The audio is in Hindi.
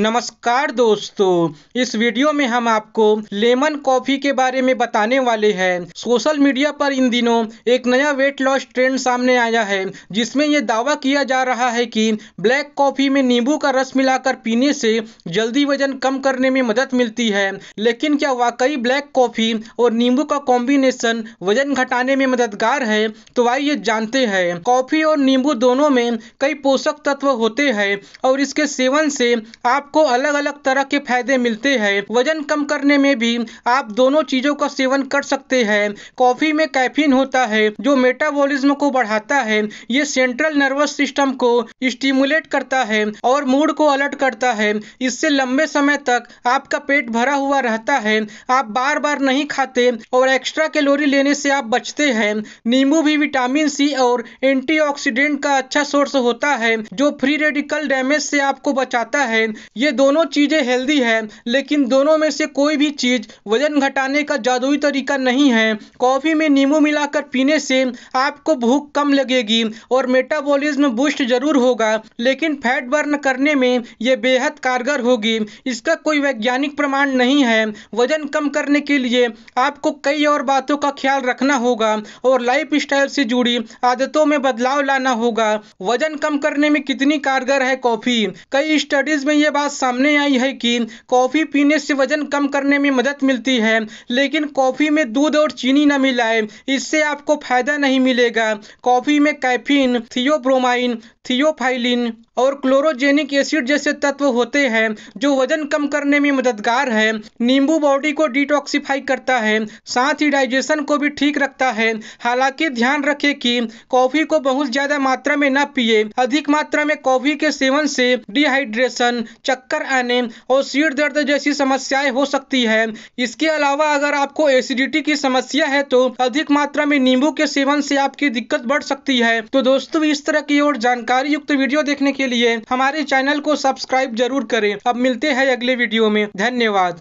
नमस्कार दोस्तों इस वीडियो में हम आपको लेमन कॉफ़ी के बारे में बताने वाले हैं सोशल मीडिया पर इन दिनों एक नया वेट लॉस ट्रेंड सामने आया है जिसमें यह दावा किया जा रहा है कि ब्लैक कॉफ़ी में नींबू का रस मिलाकर पीने से जल्दी वजन कम करने में मदद मिलती है लेकिन क्या वाकई ब्लैक कॉफ़ी और नींबू का कॉम्बिनेशन वजन घटाने में मददगार है तो आइए जानते हैं कॉफ़ी और नींबू दोनों में कई पोषक तत्व होते हैं और इसके सेवन से आप आपको अलग अलग तरह के फायदे मिलते हैं वजन कम करने में भी आप दोनों चीजों का सेवन कर सकते हैं कॉफी में कैफीन होता है जो मेटाबॉलिज्म को बढ़ाता है ये सेंट्रल नर्वस सिस्टम को स्टिमुलेट करता है और मूड को अलर्ट करता है इससे लंबे समय तक आपका पेट भरा हुआ रहता है आप बार बार नहीं खाते और एक्स्ट्रा कैलोरी लेने से आप बचते हैं नींबू भी विटामिन सी और एंटीऑक्सीडेंट का अच्छा सोर्स होता है जो फ्री रेडिकल डैमेज से आपको बचाता है ये दोनों चीज़ें हेल्दी हैं लेकिन दोनों में से कोई भी चीज़ वज़न घटाने का जादुई तरीका नहीं है कॉफ़ी में नींबू मिलाकर पीने से आपको भूख कम लगेगी और मेटाबॉलिज्म बूस्ट जरूर होगा लेकिन फैट बर्न करने में ये बेहद कारगर होगी इसका कोई वैज्ञानिक प्रमाण नहीं है वज़न कम करने के लिए आपको कई और बातों का ख्याल रखना होगा और लाइफ स्टाइल से जुड़ी आदतों में बदलाव लाना होगा वज़न कम करने में कितनी कारगर है कॉफ़ी कई स्टडीज़ में ये बात सामने आई है कि कॉफ़ी पीने से वजन कम करने में मदद मिलती है लेकिन कॉफ़ी में दूध और चीनी न मिलाए इससे आपको फ़ायदा नहीं मिलेगा कॉफ़ी में कैफीन थियोब्रोमाइन थियोफाइलिन और क्लोरोजेनिक एसिड जैसे तत्व होते हैं जो वजन कम करने में मददगार है नींबू बॉडी को डिटॉक्सिफाई करता है साथ ही डाइजेशन को भी ठीक रखता है हालांकि ध्यान रखें कि कॉफ़ी को बहुत ज़्यादा मात्रा में न पिए अधिक मात्रा में कॉफ़ी के सेवन से डिहाइड्रेशन चक्कर आने और सिर दर्द जैसी समस्याएं हो सकती है इसके अलावा अगर आपको एसिडिटी की समस्या है तो अधिक मात्रा में नींबू के सेवन से आपकी दिक्कत बढ़ सकती है तो दोस्तों इस तरह की और जानकारी युक्त वीडियो देखने के लिए हमारे चैनल को सब्सक्राइब जरूर करें अब मिलते हैं अगले वीडियो में धन्यवाद